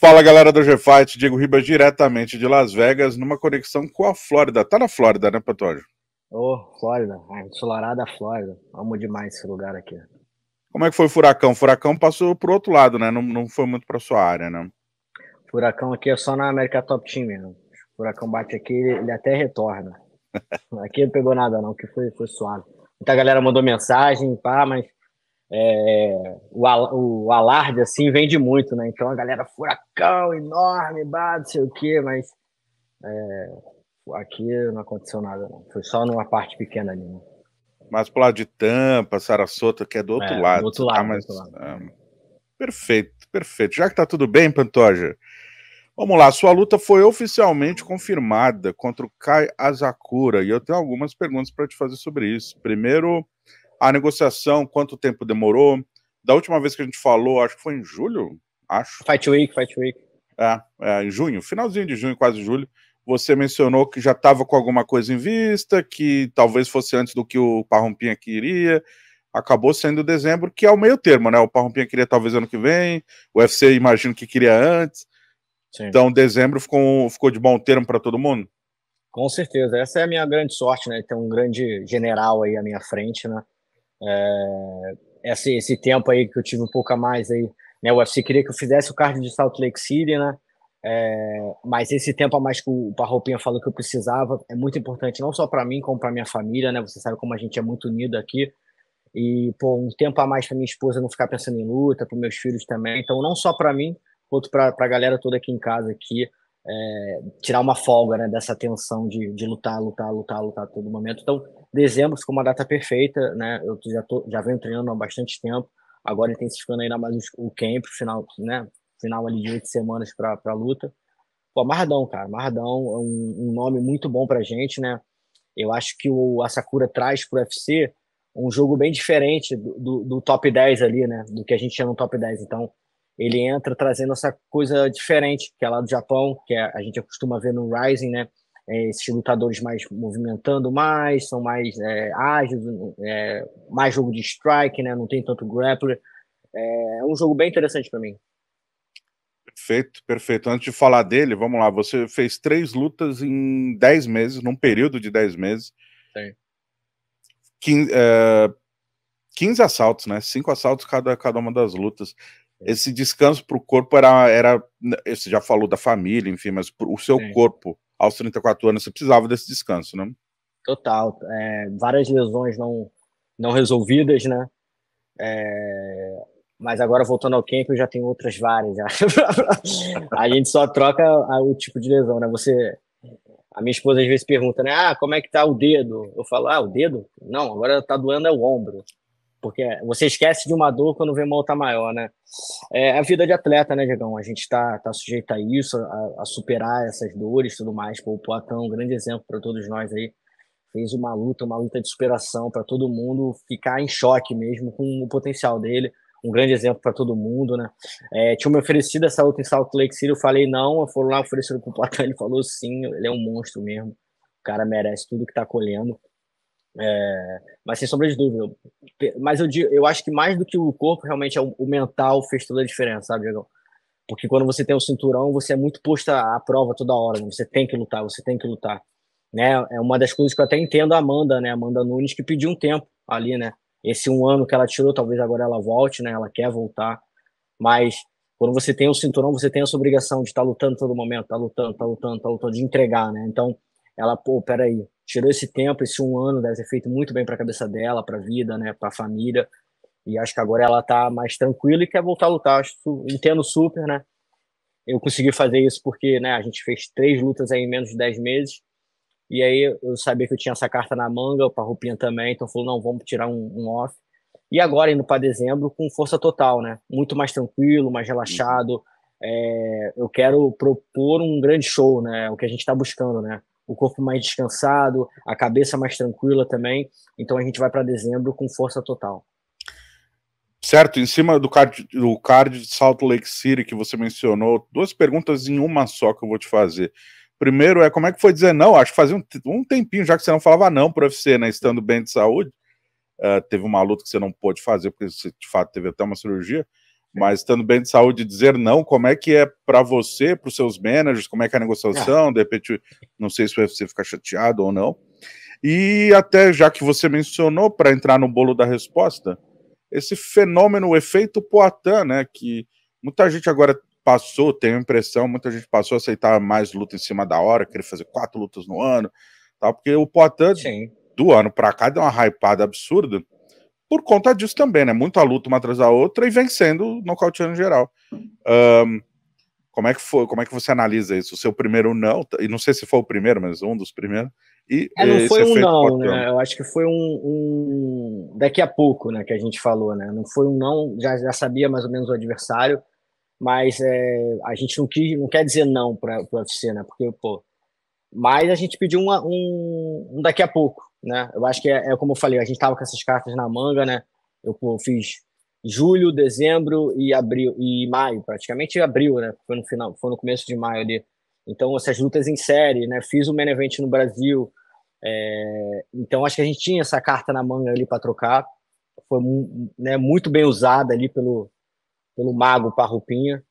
Fala galera do GFight, Diego Ribas diretamente de Las Vegas, numa conexão com a Flórida. Tá na Flórida, né, Patório? Ô, oh, Flórida, ensolarada Flórida. Amo demais esse lugar aqui. Como é que foi o furacão? O furacão passou pro outro lado, né? Não, não foi muito pra sua área, né? furacão aqui é só na América Top Team mesmo. O furacão bate aqui, ele, ele até retorna. aqui não pegou nada, não, que foi, foi suave. Muita galera mandou mensagem, pá, mas é, o, o, alarde assim vende muito, né? Então a galera furacão enorme, bah, não sei o quê, mas é, aqui não aconteceu nada, não. foi só numa parte pequena ali. Né? Mas pro lado de Tampa, Sarasota, que é do outro é, lado. Tá do outro lado, tá, mas, do outro lado. perfeito, perfeito. Já que tá tudo bem, Pantoja, vamos lá. Sua luta foi oficialmente confirmada contra o Kai Azakura e eu tenho algumas perguntas para te fazer sobre isso. Primeiro a negociação, quanto tempo demorou. Da última vez que a gente falou, acho que foi em julho, acho. Fight Week, Fight Week. É, é em junho, finalzinho de junho, quase julho. Você mencionou que já estava com alguma coisa em vista, que talvez fosse antes do que o Parrompinha queria. Acabou sendo dezembro, que é o meio termo, né? O Parrompinha queria talvez ano que vem, o UFC imagino que queria antes. Sim. Então, dezembro ficou, ficou de bom termo para todo mundo? Com certeza. Essa é a minha grande sorte, né? Ter um grande general aí à minha frente, né? É, esse, esse tempo aí que eu tive um pouco a mais aí, né? O UFC queria que eu fizesse o card de Salt Lake City, né? É, mas esse tempo a mais que o Parroupinha falou que eu precisava é muito importante, não só para mim, como para minha família, né? Você sabe como a gente é muito unido aqui. E, pô, um tempo a mais para minha esposa não ficar pensando em luta, para meus filhos também. Então, não só para mim, quanto para a galera toda aqui em casa aqui, é, tirar uma folga né, dessa tensão de, de lutar, lutar, lutar, lutar todo momento. Então, dezembro ficou uma data perfeita, né? Eu já, tô, já venho treinando há bastante tempo, agora intensificando ainda mais o camp, final, né? Final ali de oito semanas para a luta. Pô, Mardão, cara, Mardão é um, um, nome muito bom pra gente, né? Eu acho que o Asakura traz pro UFC um jogo bem diferente do, do, do top 10 ali, né? Do que a gente chama no top 10. Então, ele entra trazendo essa coisa diferente, que é lá do Japão, que é, a gente acostuma ver no Rising, né? é, esses lutadores mais movimentando mais, são mais é, ágeis, é, mais jogo de strike, né? Não tem tanto grappler. É, é um jogo bem interessante para mim. Perfeito, perfeito. Antes de falar dele, vamos lá. Você fez três lutas em dez meses, num período de dez meses. Sim. quin é, 15 assaltos, né? Cinco assaltos cada, cada uma das lutas esse descanso para o corpo era, era. Você já falou da família, enfim, mas o seu Sim. corpo aos 34 anos você precisava desse descanso, né? Total. É, várias lesões não, não resolvidas, né? É, mas agora voltando ao camp, eu já tenho outras várias. Já. a gente só troca o tipo de lesão, né? Você. A minha esposa às vezes pergunta, né? Ah, como é que tá o dedo? Eu falo, ah, o dedo? Não, agora tá doendo é o ombro porque você esquece de uma dor quando vem uma outra maior, né? É a vida de atleta, né, Diegão? A gente está tá sujeito a isso, a, a, superar essas dores e tudo mais. Pô, o Poitin é um grande exemplo para todos nós aí. Fez uma luta, uma luta de superação para todo mundo ficar em choque mesmo com o potencial dele. Um grande exemplo para todo mundo, né? É, tinha me oferecido essa luta em Salt Lake City, eu falei não, foram lá ofereceram para o Poitin, ele falou sim, ele é um monstro mesmo. O cara merece tudo que está colhendo. É, mas sem sombra de dúvida. Mas eu, digo, eu acho que mais do que o corpo, realmente é o, o mental fez toda a diferença, sabe, Diego? Porque quando você tem o um cinturão, você é muito posto à prova toda hora. Né? Você tem que lutar, você tem que lutar. Né? É uma das coisas que eu até entendo a Amanda, né? Amanda Nunes, que pediu um tempo ali, né? Esse um ano que ela tirou, talvez agora ela volte, né? Ela quer voltar. Mas quando você tem o um cinturão, você tem essa obrigação de estar tá lutando todo momento, tá lutando, tá lutando, tá lutando, de entregar, né? Então, ela, pô, peraí, tirou esse tempo, esse um ano, deve ter feito muito bem para a cabeça dela, para a vida, né, para a família. E acho que agora ela está mais tranquila e quer voltar a lutar. Acho, entendo super, né? Eu consegui fazer isso porque, né, a gente fez três lutas aí em menos de dez meses. E aí eu sabia que eu tinha essa carta na manga, para a roupinha também, então falou, não, vamos tirar um, um off. E agora indo para dezembro com força total, né? Muito mais tranquilo, mais relaxado. Uhum. É, eu quero propor um grande show, né? É o que a gente está buscando, né? o corpo mais descansado, a cabeça mais tranquila também. Então a gente vai para dezembro com força total. Certo, em cima do card, do card de Salt Lake City que você mencionou, duas perguntas em uma só que eu vou te fazer. Primeiro é como é que foi dizer não? Acho que fazia um, um tempinho já que você não falava não para o UFC, né? Estando bem de saúde. Uh, teve uma luta que você não pôde fazer, porque você de fato teve até uma cirurgia. Mas estando bem de saúde, dizer não, como é que é para você, para os seus managers, como é que é a negociação? Ah. De repente, não sei se o UFC fica chateado ou não. E até já que você mencionou, para entrar no bolo da resposta, esse fenômeno, o efeito Poitin, né? Que muita gente agora passou, tem a impressão, muita gente passou a aceitar mais luta em cima da hora, querer fazer quatro lutas no ano, tal, porque o Poitin, do ano para cá, deu uma hypada absurda por conta disso também, né? Muita luta uma atrás da outra e vencendo, nocauteando geral. Um, como é que foi? Como é que você analisa isso? O seu primeiro não, e não sei se foi o primeiro, mas um dos primeiros. E é, não foi um não, né? Eu acho que foi um, um, daqui a pouco, né, que a gente falou, né? Não foi um não, já, já sabia mais ou menos o adversário, mas é, a gente não quis, não quer dizer não para o UFC, né? Porque pô, mas a gente pediu uma, um, um daqui a pouco, né? Eu acho que é, é como eu falei, a gente estava com essas cartas na manga, né? Eu, eu fiz julho, dezembro e abril e maio, praticamente abril, né? Foi no final, foi no começo de maio ali. Então essas lutas em série, né? Fiz o main event no Brasil. É... então acho que a gente tinha essa carta na manga ali para trocar. Foi né, muito bem usada ali pelo pelo mago Parrupinha.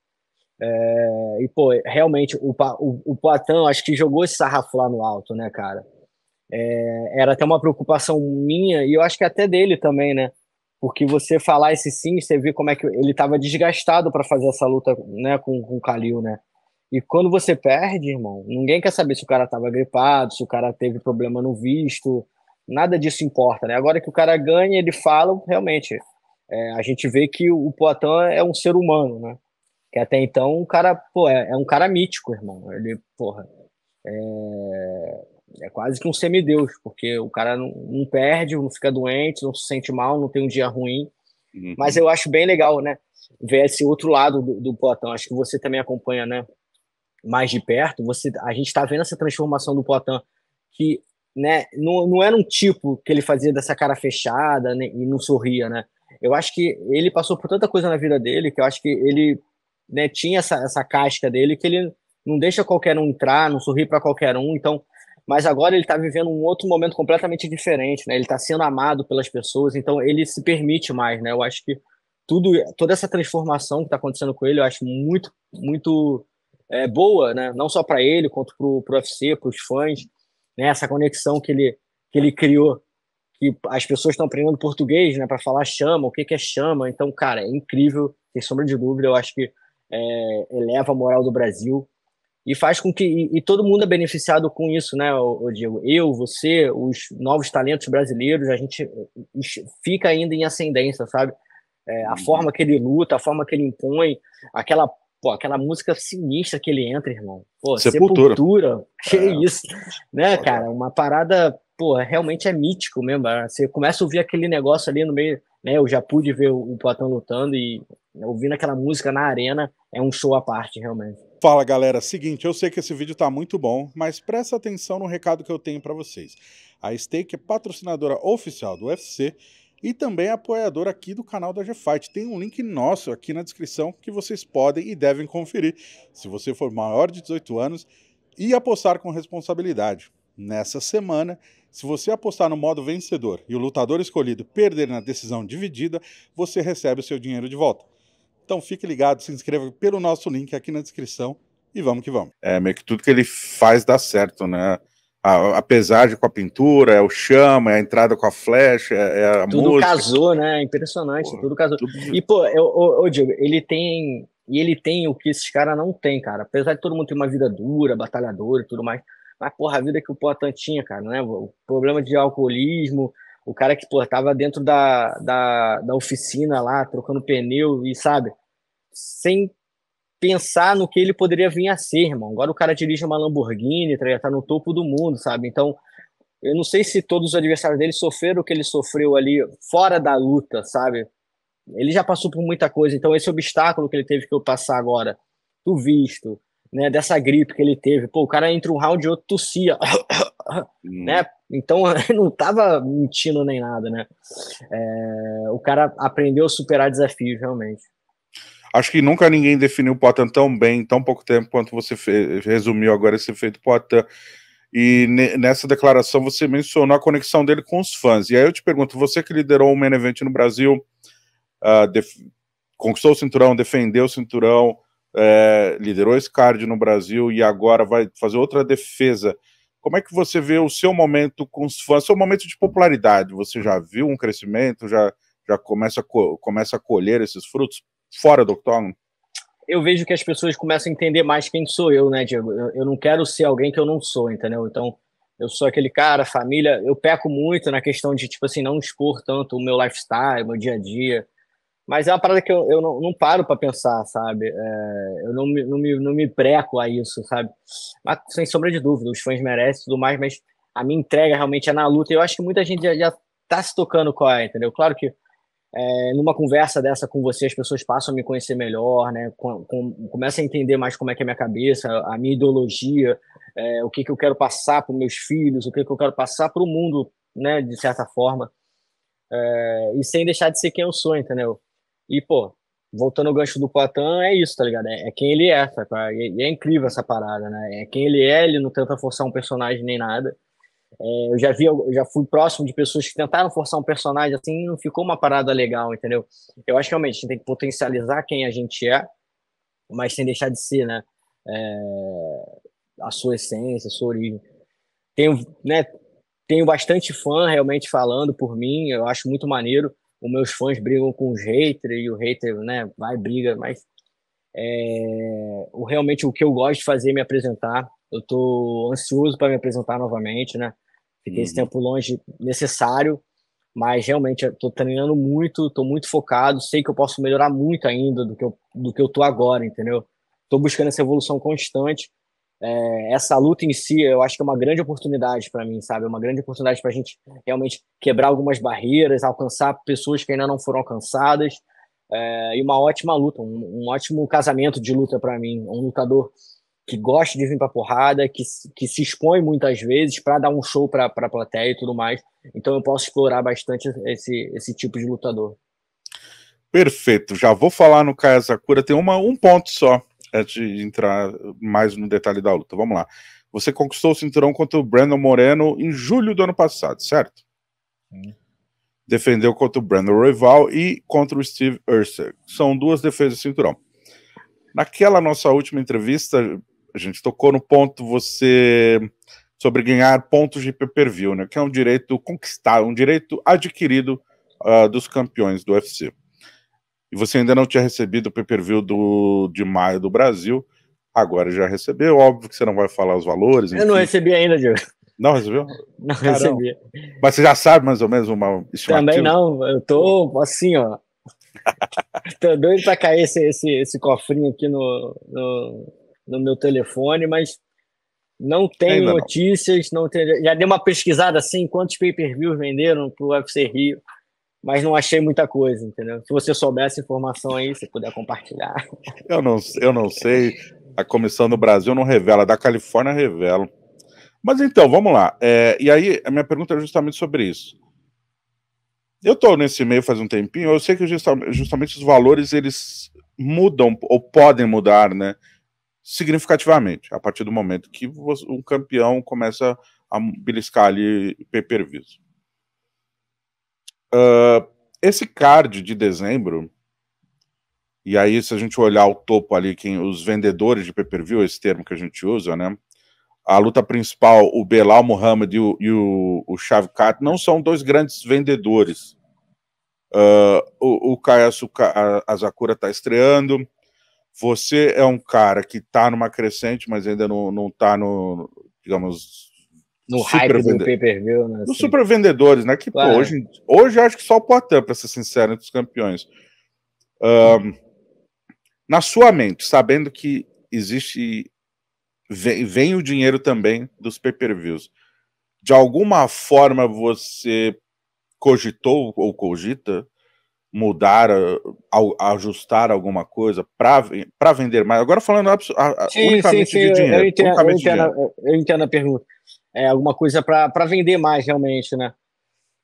É, e, pô, realmente, o, o, o Poitin, acho que jogou esse sarrafo lá no alto, né, cara? É, era até uma preocupação minha e eu acho que até dele também, né? Porque você falar esse sim, você vê como é que ele estava desgastado para fazer essa luta né, com, com o Kalil, né? E quando você perde, irmão, ninguém quer saber se o cara estava gripado, se o cara teve problema no visto, nada disso importa, né? Agora que o cara ganha, ele fala, realmente, é, a gente vê que o Poitin é um ser humano, né? Que até então o cara, pô, é, é um cara mítico, irmão. Ele, porra, é, é quase que um semideus, porque o cara não, não, perde, não fica doente, não se sente mal, não tem um dia ruim. Uhum. Mas eu acho bem legal, né? Ver esse outro lado do, do Acho que você também acompanha, né? Mais de perto. Você, a gente está vendo essa transformação do Platão, que né, não, não era um tipo que ele fazia dessa cara fechada né, e não sorria, né? Eu acho que ele passou por tanta coisa na vida dele que eu acho que ele né, tinha essa, essa casca dele que ele não deixa qualquer um entrar, não sorri para qualquer um. Então, mas agora ele está vivendo um outro momento completamente diferente, né? Ele está sendo amado pelas pessoas, então ele se permite mais, né? Eu acho que tudo, toda essa transformação que está acontecendo com ele, eu acho muito, muito é, boa, né? Não só para ele, quanto para o UFC, para os fãs, né? Essa conexão que ele, que ele criou, que as pessoas estão aprendendo português, né? Para falar chama, o que, que é chama? Então, cara, é incrível, sem sombra de dúvida. Eu acho que é, eleva a moral do Brasil e faz com que e, e todo mundo é beneficiado com isso, né, Diego? eu, você, os novos talentos brasileiros, a gente eh, fica ainda em ascendência, sabe? É, a uhum. forma que ele luta, a forma que ele impõe, aquela pô, aquela música sinistra que ele entra, irmão. Pô, sepultura. sepultura é, que é. isso, né, cara? Uma parada, pô, realmente é mítico mesmo. Né? Você começa a ouvir aquele negócio ali no meio, né? Eu já pude ver o Platão lutando e ouvindo aquela música na arena é um show à parte, realmente. Fala galera, seguinte, eu sei que esse vídeo está muito bom, mas presta atenção no recado que eu tenho para vocês. A Stake é patrocinadora oficial do UFC e também é apoiadora aqui do canal da GFight. Tem um link nosso aqui na descrição que vocês podem e devem conferir se você for maior de 18 anos e apostar com responsabilidade. Nessa semana, se você apostar no modo vencedor e o lutador escolhido perder na decisão dividida, você recebe o seu dinheiro de volta. Então fique ligado, se inscreva pelo nosso link aqui na descrição e vamos que vamos. É, meio que tudo que ele faz dá certo, né? A, a pesagem com a pintura, é o chama, é a entrada com a flecha, é, é a tudo música. Tudo casou, né? Impressionante, pô, tudo casou. Tudo... E, pô, ô Diego, ele tem. E ele tem o que esses caras não têm, cara. Apesar de todo mundo ter uma vida dura, batalhadora e tudo mais. Mas, porra, a vida que o Poitin tinha, cara, né? O problema de alcoolismo, o cara que pô, tava dentro da, da, da oficina lá, trocando pneu e sabe, sem pensar no que ele poderia vir a ser, irmão. Agora o cara dirige uma Lamborghini, tá, tá no topo do mundo, sabe? Então, eu não sei se todos os adversários dele sofreram o que ele sofreu ali fora da luta, sabe? Ele já passou por muita coisa, então esse obstáculo que ele teve que passar agora, do visto, né, dessa gripe que ele teve, pô, o cara entre um round e outro tossia né? Uhum. Então não estava mentindo nem nada, né? É, o cara aprendeu a superar desafios, realmente. Acho que nunca ninguém definiu o Potan tão bem, tão pouco tempo quanto você fez, resumiu agora esse efeito Potan. E nessa declaração você mencionou a conexão dele com os fãs. E aí eu te pergunto, você que liderou o main event no Brasil, uh, conquistou o cinturão, defendeu o cinturão, eh, liderou esse card no Brasil e agora vai fazer outra defesa. Como é que você vê o seu momento com os fãs, seu momento de popularidade? Você já viu um crescimento? Já, já começa, a começa a colher esses frutos fora do octógono? Eu vejo que as pessoas começam a entender mais quem sou eu, né, Diego? Eu, eu não quero ser alguém que eu não sou, entendeu? Então, eu sou aquele cara, família. Eu peco muito na questão de, tipo assim, não expor tanto o meu lifestyle, meu dia a dia mas é uma parada que eu, eu não, não paro para pensar, sabe? É, eu não me, não, me, não me preco a isso, sabe? Mas, sem sombra de dúvida, os fãs merecem tudo mais, mas a minha entrega realmente é na luta. Eu acho que muita gente já, já tá se tocando com a, entendeu? Claro que é, numa conversa dessa com você, as pessoas passam a me conhecer melhor, né? Com, com começam a entender mais como é que é a minha cabeça, a minha ideologia, é, o que, que eu quero passar para meus filhos, o que, que eu quero passar para o mundo, né? De certa forma. É, e sem deixar de ser quem eu sou, entendeu? E, pô, voltando ao gancho do Poitin, é isso, tá ligado? É, é quem ele é, tá? E, é, é, é incrível essa parada, né? É quem ele é, ele não tenta forçar um personagem nem nada. É, eu já vi, eu já fui próximo de pessoas que tentaram forçar um personagem assim e não ficou uma parada legal, entendeu? Eu acho que realmente a gente tem que potencializar quem a gente é, mas sem deixar de ser, né? É, a sua essência, a sua origem. Tenho, né, tenho bastante fã realmente falando por mim, eu acho muito maneiro os meus fãs brigam com os haters e o hater né, vai briga, mas é, o, realmente o que eu gosto de fazer é me apresentar. Eu estou ansioso para me apresentar novamente, né? Fiquei uhum. esse tempo longe necessário, mas realmente estou treinando muito, estou muito focado, sei que eu posso melhorar muito ainda do que eu, do que eu tô agora, entendeu? Estou buscando essa evolução constante é, essa luta em si, eu acho que é uma grande oportunidade para mim, sabe? É uma grande oportunidade para a gente realmente quebrar algumas barreiras, alcançar pessoas que ainda não foram alcançadas. É, e uma ótima luta, um, um ótimo casamento de luta para mim. Um lutador que gosta de vir para porrada, que, que se expõe muitas vezes para dar um show para a plateia e tudo mais. Então eu posso explorar bastante esse, esse tipo de lutador. Perfeito, já vou falar no Sakura tem uma, um ponto só antes de entrar mais no detalhe da luta. Vamos lá. Você conquistou o cinturão contra o Brandon Moreno em julho do ano passado, certo? Sim. Defendeu contra o Brandon Rival e contra o Steve Urser. São duas defesas de cinturão. Naquela nossa última entrevista, a gente tocou no ponto você sobre ganhar pontos de pay-per-view, né? Que é um direito conquistado, um direito adquirido uh, dos campeões do UFC e você ainda não tinha recebido o pay-per-view do, de maio do Brasil, agora já recebeu. Óbvio que você não vai falar os valores. Eu não recebi ainda, Diego. Não recebeu? Não Caramba. recebi. Mas você já sabe mais ou menos uma estimativa? Também não, eu tô assim, ó. tô doido pra cair esse, esse, esse cofrinho aqui no, no, no meu telefone, mas não tem notícias, não. não tem. Já dei uma pesquisada assim, quantos pay-per-views venderam pro UFC Rio mas não achei muita coisa, entendeu? Se você souber essa informação aí, se puder compartilhar. Eu não, eu não sei. A comissão do Brasil não revela, da Califórnia revela. Mas então, vamos lá. É, e aí, a minha pergunta é justamente sobre isso. Eu estou nesse meio faz um tempinho, eu sei que justamente os valores eles mudam ou podem mudar, né? Significativamente, a partir do momento que um campeão começa a beliscar ali pay-per-views esse card de dezembro, e aí se a gente olhar o topo ali, quem os vendedores de pay-per-view, esse termo que a gente usa, né? A luta principal, o Belal Muhammad e o, e o, o Shavkat, não são dois grandes vendedores. Uh, o, o Kayasu Azakura está estreando. Você é um cara que está numa crescente, mas ainda não, não tá no, digamos, no super hype vendedor. do pay-per-view, né? Assim. super vendedores, né? Que claro. pô, é. hoje, hoje acho que só o Poitin, para ser sincero, entre os campeões. Um, na sua mente, sabendo que existe vem, vem o dinheiro também dos pay-per-views. De alguma forma você cogitou ou cogita mudar, eh, ajustar alguma coisa para vender mais? Agora falando sim, unicamente sim, sim. de dinheiro. Eu entendo, eu, entendo, dinheiro. eu entendo a pergunta. É alguma coisa para vender mais, realmente, né?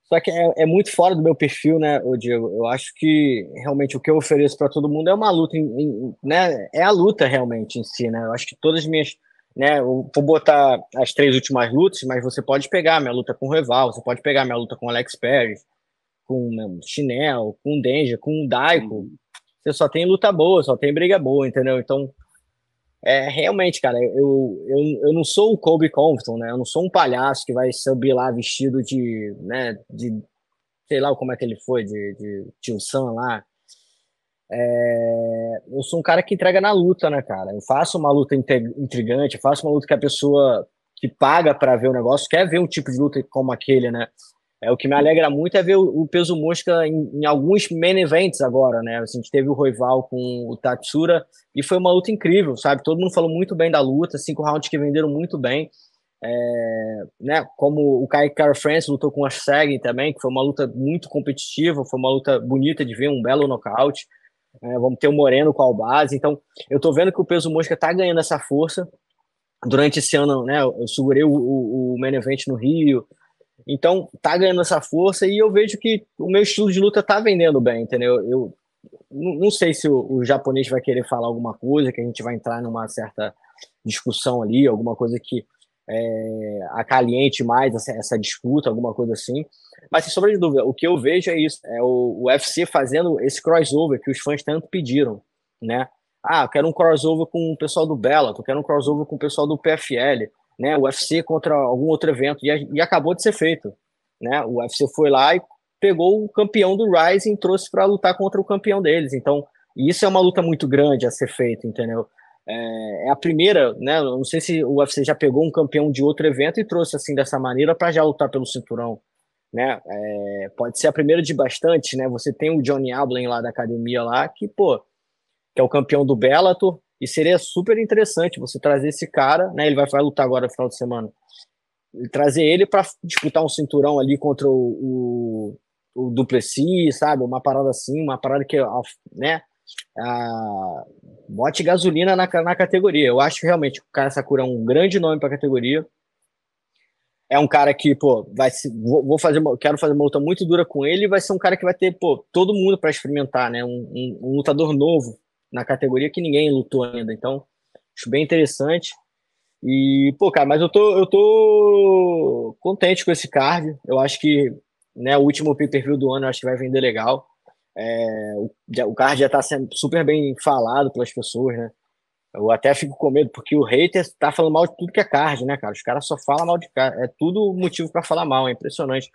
Só que é, é, muito fora do meu perfil, né, Diego? Eu acho que realmente o que eu ofereço para todo mundo é uma luta, em, em, né? É a luta realmente em si, né? Eu acho que todas as minhas. Né, eu vou botar as três últimas lutas, mas você pode pegar minha luta com o Reval, você pode pegar minha luta com o Alex Perry, com o né, Chinel, com o danger, com o Daiko, uhum. você só tem luta boa, só tem briga boa, entendeu? Então, é, realmente, cara, eu, eu, eu não sou o Kobe Compton, né? Eu não sou um palhaço que vai subir lá vestido de, né, de sei lá como é que ele foi, de, de tio Sam lá. É, eu sou um cara que entrega na luta, né, cara? Eu faço uma luta intrigante, faço uma luta que a pessoa que paga para ver o negócio quer ver um tipo de luta como aquele, né? É, o que me alegra muito é ver o, o peso mosca em, em, alguns main events agora, né? Assim, a gente teve o Roival com o Tatsura e foi uma luta incrível, sabe? Todo mundo falou muito bem da luta, cinco rounds que venderam muito bem. É, né, como o Kai Car France lutou com a Seg também, que foi uma luta muito competitiva, foi uma luta bonita de ver, um belo nocaute. É, vamos ter o Moreno com a base. Então, eu tô vendo que o peso mosca tá ganhando essa força. Durante esse ano, né, eu segurei o, o, o Main Event no Rio, então, tá ganhando essa força e eu vejo que o meu estilo de luta tá vendendo bem, entendeu? Eu não sei se o, o, japonês vai querer falar alguma coisa, que a gente vai entrar numa certa discussão ali, alguma coisa que é, acaliente mais essa, essa, disputa, alguma coisa assim. Mas, sem sombra de dúvida, o que eu vejo é isso: é o, o UFC fazendo esse crossover que os fãs tanto pediram, né? Ah, eu quero um crossover com o pessoal do Bellator, quero um crossover com o pessoal do PFL né, o UFC contra algum outro evento, e, e, acabou de ser feito. Né? O UFC foi lá e pegou o campeão do Rising e trouxe para lutar contra o campeão deles. Então, isso é uma luta muito grande a ser feita, entendeu? É, é a primeira, né? Não sei se o UFC já pegou um campeão de outro evento e trouxe assim dessa maneira para já lutar pelo cinturão, né? É, pode ser a primeira de bastante, né? Você tem o Johnny Ablen lá da academia lá que pô, que é o campeão do Bellator, e seria super interessante você trazer esse cara, né? Ele vai, vai lutar agora no final de semana. Trazer ele para disputar um cinturão ali contra o, o, o Duplessis, sabe? Uma parada assim, uma parada que, né? A, bote gasolina na, na categoria. Eu acho que realmente o cara Sakura é um grande nome para a categoria. É um cara que, pô, vai se, vou, vou, fazer quero fazer uma luta muito dura com ele e vai ser um cara que vai ter, pô, todo mundo para experimentar, né? Um, um, um lutador novo na categoria que ninguém lutou ainda. Então, acho bem interessante. E, pô, cara, mas eu tô, eu tô contente com esse card. Eu acho que né, o último pay-per-view do ano eu acho que vai vender legal. É, o, o card já tá sendo super bem falado pelas pessoas, né? Eu até fico com medo, porque o hater tá falando mal de tudo que é card, né, cara? Os caras só falam mal de card. É tudo motivo para falar mal, é impressionante.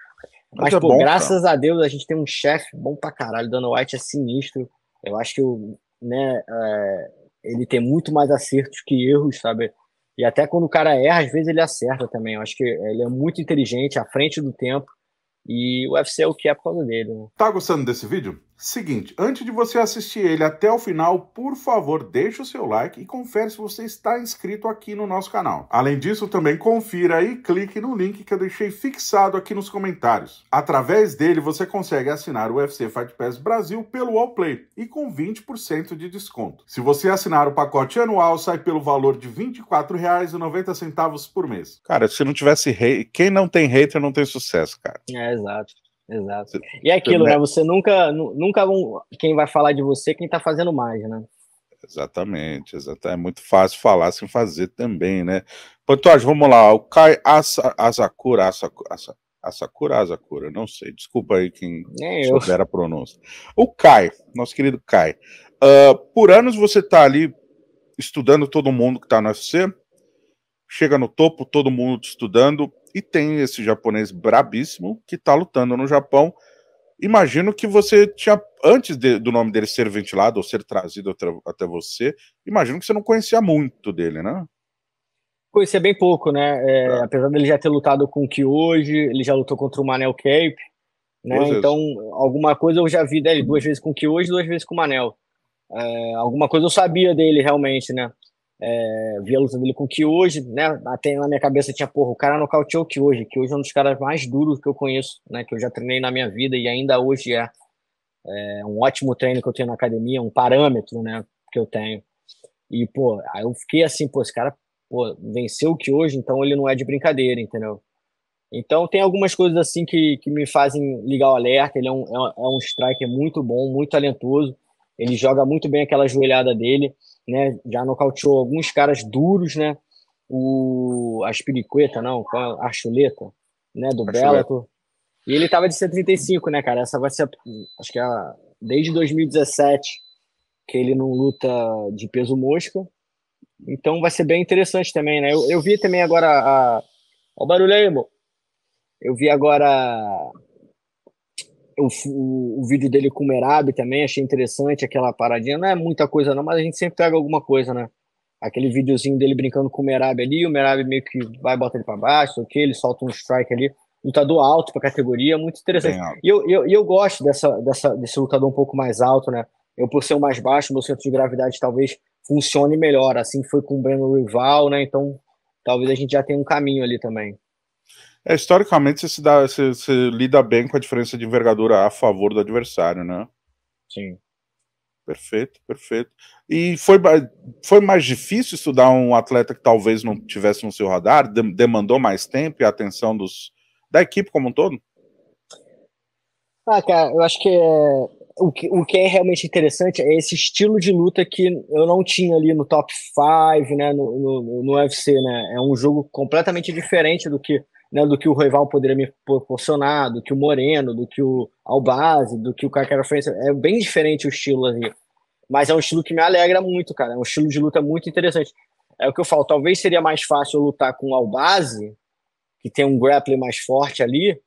Mas, é pô, bom, graças cara. a Deus, a gente tem um chefe bom pra caralho. Dana White é sinistro. Eu acho que o né? É, ele tem muito mais acertos que erros, sabe? E até quando o cara erra, às vezes ele acerta também. Eu acho que ele é muito inteligente, à frente do tempo. E o UFC é o que é por causa dele. Né? Tá gostando desse vídeo? Seguinte, antes de você assistir ele até o final, por favor, deixe o seu like e confere se você está inscrito aqui no nosso canal. Além disso, também confira e clique no link que eu deixei fixado aqui nos comentários. Através dele, você consegue assinar o UFC Fight Pass Brasil pelo Allplay e com 20% de desconto. Se você assinar o pacote anual, sai pelo valor de R$ 24,90 por mês. Cara, se não tivesse rei, quem não tem hater não tem sucesso, cara. É, exato. Exato. e é aquilo, né? Você nunca, nunca quem vai falar de você é quem está fazendo mais, né? Exatamente, exatamente. É muito fácil falar sem fazer também, né? Pontuagem, vamos lá. O Kai Asa, Asakura, Asakura, Asakura, Asakura, não sei. Desculpa aí quem Nem souber eu. a pronúncia. O Kai, nosso querido Kai. Uh, por anos você está ali estudando todo mundo que está no UFC, chega no topo, todo mundo estudando, e tem esse japonês brabíssimo que tá lutando no Japão. Imagino que você tinha, antes de, do nome dele ser ventilado ou ser trazido até, até você, imagino que você não conhecia muito dele, né? Conhecia bem pouco, né? É, é. Apesar dele já ter lutado com o Kyoji, ele já lutou contra o Manel Cape, né? Pois é. então, é. alguma coisa eu já vi dele duas vezes com o Kyoji, duas vezes com o Manel. É, alguma coisa eu sabia dele realmente, né? é, vê-los ali com que hoje, né? Até na minha cabeça tinha, porra, o cara nocauteou que hoje, que hoje é um dos caras mais duros que eu conheço, né? Que eu já treinei na minha vida e ainda hoje é, é um ótimo treino que eu tenho na academia, um parâmetro, né? Que eu tenho. E, pô, aí eu fiquei assim, pô, esse cara pô, venceu o que hoje, então ele não é de brincadeira, entendeu? Então tem algumas coisas assim que, que me fazem ligar o alerta. Ele é um, é, é um striker muito bom, muito talentoso. Ele joga muito bem aquela joelhada dele né? Já nocauteou alguns caras duros, né? O a Spiricueta, não, é, a Archuleta, né, do belato E ele tava de 135, né, cara? Essa vai ser acho que é a, desde 2017 que ele não luta de peso mosca. Então vai ser bem interessante também, né? Eu, eu vi também agora a. o barulho aí, irmão. Eu vi agora o, o, o, vídeo dele com o Merab também, achei interessante aquela paradinha. Não é muita coisa, não, mas a gente sempre pega alguma coisa, né? Aquele videozinho dele brincando com o Merab ali, o Merab meio que vai bota ele para baixo, o ele solta um strike ali. Lutador alto para categoria, muito interessante. E eu, eu, eu gosto dessa, dessa, desse lutador um pouco mais alto, né? Eu, por ser o mais baixo, meu centro de gravidade talvez funcione melhor. Assim foi com o Breno Rival, né? Então talvez a gente já tenha um caminho ali também. É, historicamente, você, se dá, você, você lida bem com a diferença de envergadura a favor do adversário, né? Sim. Perfeito, perfeito. E foi, foi mais difícil estudar um atleta que talvez não tivesse no seu radar? De, demandou mais tempo e atenção dos, da equipe como um todo? Ah, cara, eu acho que é, o, que o que é realmente interessante é esse estilo de luta que eu não tinha ali no top 5, né, no, no, no UFC, né? É um jogo completamente diferente do que né, do que o Roival poderia me proporcionar, do que o Moreno, do que o Albase, do que o Kakara França. É bem diferente o estilo ali. Mas é um estilo que me alegra muito, cara. É um estilo de luta muito interessante. É o que eu falo, talvez seria mais fácil lutar com o Albase, que tem um grappling mais forte ali,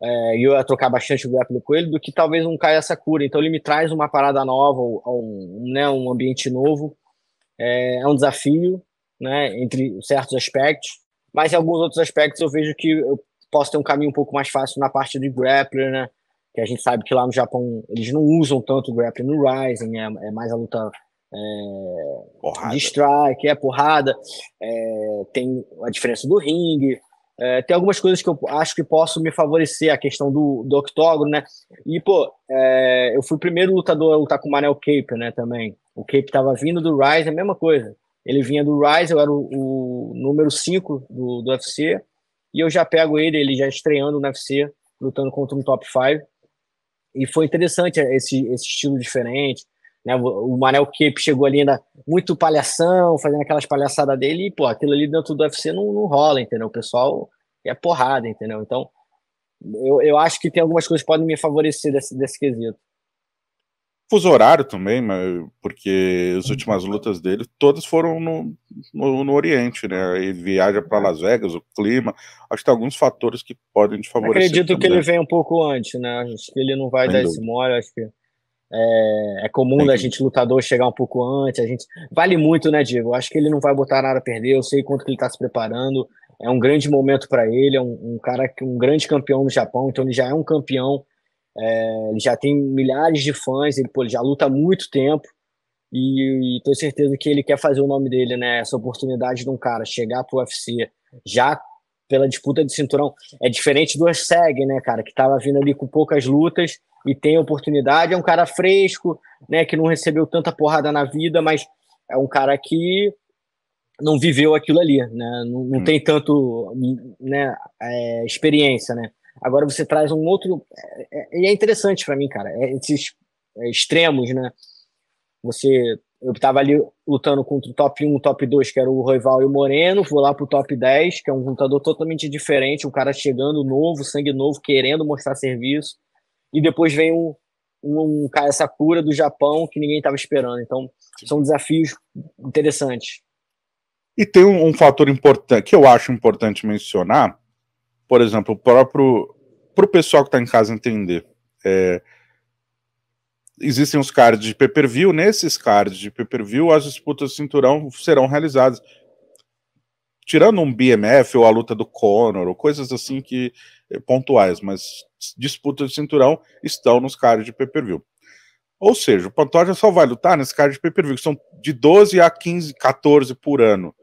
é, e eu ia trocar bastante o grappling com ele, do que talvez um Kaya Sakura. Então ele me traz uma parada nova, um, né, um ambiente novo. É, é um desafio, né, entre certos aspectos mas em alguns outros aspectos eu vejo que eu posso ter um caminho um pouco mais fácil na parte do grappler, né? Que a gente sabe que lá no Japão eles não usam tanto o grappling no Rising, é, é mais a luta é, de strike, é porrada, é, tem a diferença do ringue, é, tem algumas coisas que eu acho que posso me favorecer, a questão do, do octógono, né? E, pô, é, eu fui o primeiro lutador a lutar com o Manel Cape, né, também. O Cape tava vindo do Rise, é a mesma coisa. Ele vinha do Rise, eu era o, o número 5 do, do UFC, e eu já pego ele, ele já estreando no UFC, lutando contra um top 5. E foi interessante esse, esse estilo diferente. Né? O Manel Cape chegou ali ainda muito palhação, fazendo aquelas palhaçadas dele, e pô, aquilo ali dentro do UFC não, não rola, entendeu? O pessoal é porrada, entendeu? Então, eu, eu acho que tem algumas coisas que podem me favorecer desse, desse quesito. Fuso horário também, mas porque as uhum. últimas lutas dele todas foram no, no, no Oriente, né? Ele viaja para Las Vegas, o clima. Acho que tem alguns fatores que podem te favorecer. Acredito também. que ele vem um pouco antes, né? Acho que ele não vai Sem dar dúvida. esse mole. Acho que é, é comum da gente lutador chegar um pouco antes. A gente vale muito, né, Diego? Acho que ele não vai botar nada a perder. Eu sei quanto que ele está se preparando. É um grande momento para ele. É um, um cara que um grande campeão no Japão. Então ele já é um campeão é, ele já tem milhares de fãs, ele, pô, ele já luta há muito tempo. E, e tenho certeza que ele quer fazer o nome dele, né? Essa oportunidade de um cara chegar pro UFC já pela disputa de cinturão. É diferente do Segue, né, cara? Que tava vindo ali com poucas lutas e tem oportunidade. É um cara fresco, né? Que não recebeu tanta porrada na vida, mas é um cara que não viveu aquilo ali, né? Não, não hum. tem tanto né, é, experiência, né? Agora você traz um outro. É, é, e é, interessante para mim, cara, é, esses é, extremos, né? Você. Eu estava ali lutando contra o top 1, top 2, que era o Roival e o Moreno. Vou lá pro top 10, que é um lutador totalmente diferente, um cara chegando novo, sangue novo, querendo mostrar serviço. E depois vem um, um, um essa cura do Japão que ninguém estava esperando. Então, são desafios interessantes. E tem um, um fator importante que eu acho importante mencionar, por exemplo, o próprio para o pessoal que está em casa entender, é, existem os cards de pay-per-view. Nesses cards de pay-per-view, as disputas de cinturão serão realizadas. Tirando um BMF ou a luta do Conor, ou coisas assim que é, pontuais, mas disputas de cinturão estão nos cards de pay-per-view. Ou seja, o Pantoja só vai lutar nesse card de pay-per-view, que são de 12 a 15, 14 por ano.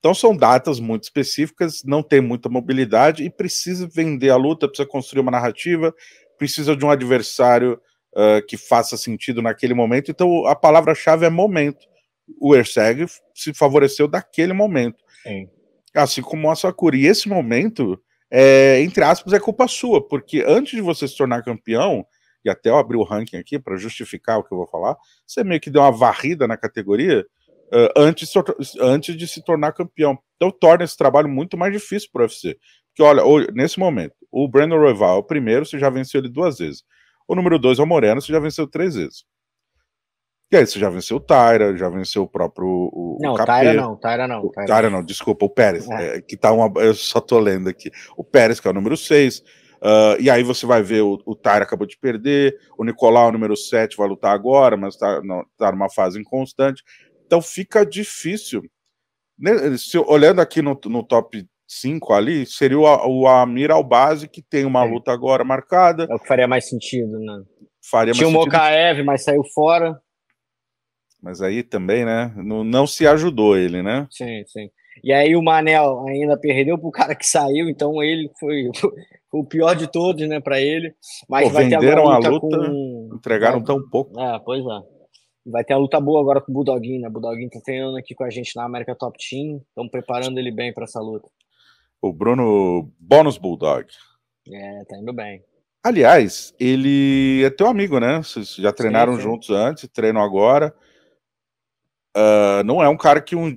Então são datas muito específicas, não tem muita mobilidade e precisa vender a luta, precisa construir uma narrativa, precisa de um adversário uh, que faça sentido naquele momento. Então a palavra-chave é momento. O Erceg se favoreceu daquele momento. Sim. Assim como a Sakura. E esse momento, é, entre aspas, é culpa sua, porque antes de você se tornar campeão, e até eu abri o ranking aqui para justificar o que eu vou falar, você meio que deu uma varrida na categoria uh, antes, antes de se tornar campeão. Então torna esse trabalho muito mais difícil para o UFC. Porque, olha, nesse momento, o Brandon Royval, é o primeiro, você já venceu ele duas vezes. O número dois é o Moreno, você já venceu três vezes. E aí, você já venceu o Tyra, já venceu o próprio. O, não, o Tyra não, Tyra não. Tyra. Tyra não, desculpa, o Pérez, é. É, que tá uma. Eu só tô lendo aqui. O Pérez, que é o número 6. Uh, ah, e aí você vai ver o, o Tyra acabou de perder, o Nicolau, o número 7, vai lutar agora, mas tá, não, tá numa fase inconstante. Então fica difícil. Né, se, olhando aqui no, no top 5 ali, seria o, o Amir Albazi, que tem uma é. luta agora marcada. É o que faria mais sentido, né? Faria Tinha o Mokaev, mas saiu fora. Mas aí também, né? Não, não se ajudou ele, né? Sim, sim. E aí o Manel ainda perdeu pro cara que saiu, então ele foi o pior de todos, né, para ele. Mas Pô, vai venderam ter agora luta a luta, com... entregaram é, tão pouco. É, pois é vai ter a luta boa agora com o Budoguin, né? O Budoguin tá treinando aqui com a gente na América Top Team, estamos preparando ele bem para essa luta. O Bruno, bônus Bulldog. É, tá indo bem. Aliás, ele é teu amigo, né? Vocês já treinaram sim, sim. juntos antes, treinam agora. Uh, não é um cara que um.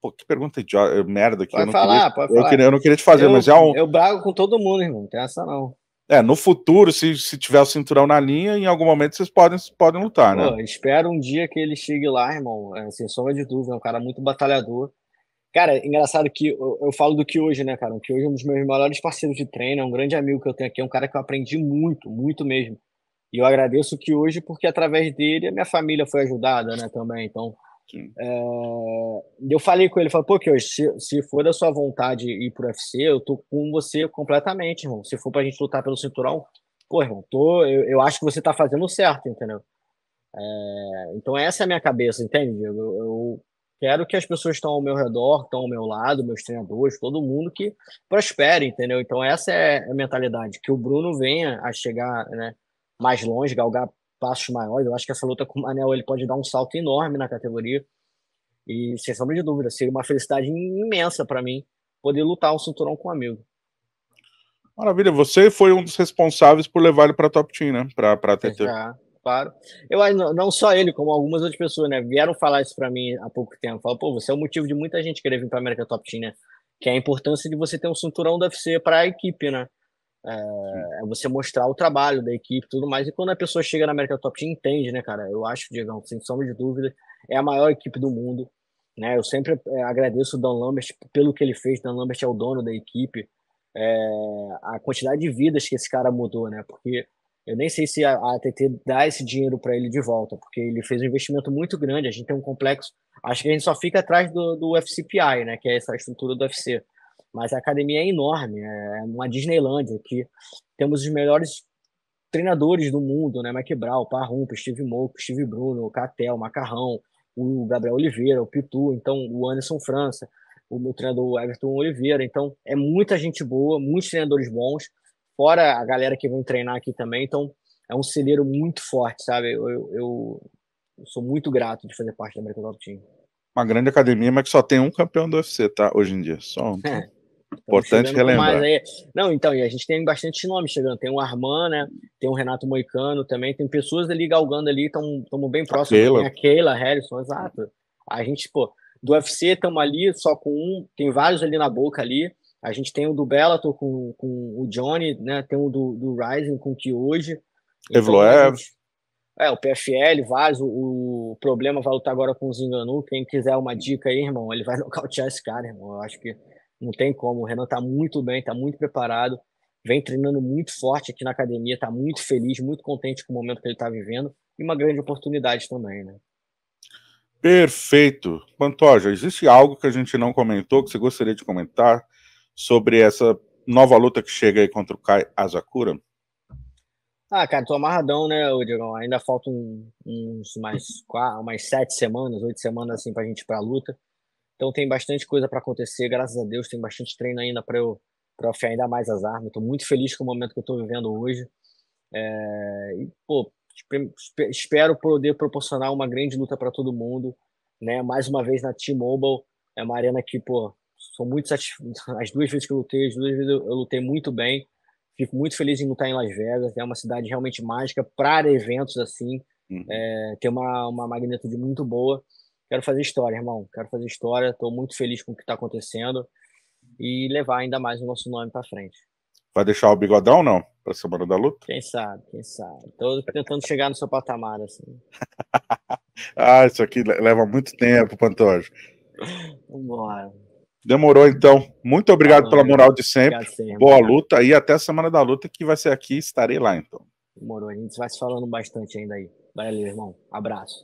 Pô, que pergunta idiota, merda que pode eu não falar, queria. Pode falar. eu não queria te fazer, eu, mas é um. Eu brago com todo mundo, irmão, não tem essa não. É, no futuro, se, se tiver o cinturão na linha, em algum momento vocês podem, podem lutar, né? Pô, espero um dia que ele chegue lá, irmão. É, sem sombra de dúvida, é um cara muito batalhador. Cara, engraçado que eu, eu, falo do que hoje, né, cara? O que hoje é um dos meus maiores parceiros de treino, é um grande amigo que eu tenho aqui, é um cara que eu aprendi muito, muito mesmo. E eu agradeço que hoje, porque através dele a minha família foi ajudada, né, também. Então, é, eu falei com ele, falei, pô, que hoje, se, se for da sua vontade ir pro UFC, eu tô com você completamente, irmão. Se for pra gente lutar pelo cinturão, pô, irmão, tô, eu, eu acho que você tá fazendo certo, entendeu? É, então essa é a minha cabeça, entende? Eu, eu quero que as pessoas que estão ao meu redor, estão ao meu lado, meus treinadores, todo mundo que prospere, entendeu? Então essa é a mentalidade, que o Bruno venha a chegar, né? mais longe, galgar passos maiores. Eu acho que essa luta com o Manel ele pode dar um salto enorme na categoria. E, sem sombra de dúvida, seria uma felicidade imensa para mim poder lutar um cinturão com um amigo. Maravilha, você foi um dos responsáveis por levar ele para Top Team, né? Para TT. Já, claro. Eu não só ele, como algumas outras pessoas, né? Vieram falar isso para mim há pouco tempo. Falaram, pô, você é o motivo de muita gente querer vir para América Top Team, né? Que é a importância de você ter um cinturão da UFC para a equipe, né? É, é, você mostrar o trabalho da equipe e tudo mais. E quando a pessoa chega na América Top Team, entende, né, cara? Eu acho, Diego, sem sombra de dúvida, é a maior equipe do mundo. Né? Eu sempre é, agradeço o Dan Lambert pelo que ele fez. Dan Lambert é o dono da equipe. É, a quantidade de vidas que esse cara mudou, né? Porque eu nem sei se a ATT dá esse dinheiro para ele de volta, porque ele fez um investimento muito grande. A gente tem um complexo. Acho que a gente só fica atrás do, do FCPI, né? Que é essa estrutura do UFC mas a academia é enorme, é, é uma Disneyland aqui. temos os melhores treinadores do mundo, né? Mike Brown, Parrumpa, Steve Moco, Steve Bruno, Catel, Macarrão, o Gabriel Oliveira, o Pitu, então o Anderson França, o meu treinador Everton Oliveira. Então é muita gente boa, muitos treinadores bons, fora a galera que vem treinar aqui também. Então é um celeiro muito forte, sabe? Eu, eu, eu sou muito grato de fazer parte da América Top Team. Uma grande academia, mas que só tem um campeão do UFC, tá? Hoje em dia, só um. É. Importante relembrar. Não, então, e a gente tem bastante nome chegando. Tem o Arman, né? Tem o Renato Moicano também. Tem pessoas ali galgando ali, estamos bem próximos. Keila. Tem a Keila Harrison, exato. A gente, pô, do UFC estamos ali só com um, tem vários ali na boca ali. A gente tem o do Bellator com, com o Johnny, né? Tem o do, do Rising com o que hoje. Evloev. Então, é, o PFL, vários. O, o, problema vai lutar agora com o Zinganu. Quem quiser uma dica aí, irmão, ele vai nocautear esse cara, irmão. Eu acho que não tem como. O Renan está muito bem, está muito preparado, vem treinando muito forte aqui na academia, está muito feliz, muito contente com o momento que ele está vivendo e uma grande oportunidade também, né? Perfeito. Pantoja, existe algo que a gente não comentou, que você gostaria de comentar sobre essa nova luta que chega aí contra o Kai Azakura? Ah, cara, tô amarradão, né, Odigão? Ainda faltam uns mais, quatro, umas sete semanas, oito semanas, assim, pra gente ir pra luta. Então tem bastante coisa para acontecer, graças a Deus, tem bastante treino ainda para eu para afiar ainda mais as armas. Estou muito feliz com o momento que estou vivendo hoje. É, e, pô, espero poder proporcionar uma grande luta para todo mundo, né? Mais uma vez na T-Mobile, é uma arena que, pô, sou muito satisfeito. As duas vezes que eu lutei, as duas vezes eu, eu lutei muito bem. Fico muito feliz em lutar em Las Vegas, é uma cidade realmente mágica para eventos assim, uhum. é, tem uma, uma magnitude muito boa quero fazer história, irmão. Quero fazer história. Estou muito feliz com o que está acontecendo e levar ainda mais o nosso nome para frente. Vai deixar o bigodão não para semana da luta? Quem sabe, quem sabe. Estou tentando chegar no seu patamar assim. ah, isso aqui leva muito tempo, Pantojo. Vambora. Demorou então. Muito obrigado pela moral de sempre. Boa luta e até a semana da luta que vai ser aqui, estarei lá então. Demorou, a gente vai se falando bastante ainda aí. Valeu, irmão. Abraço.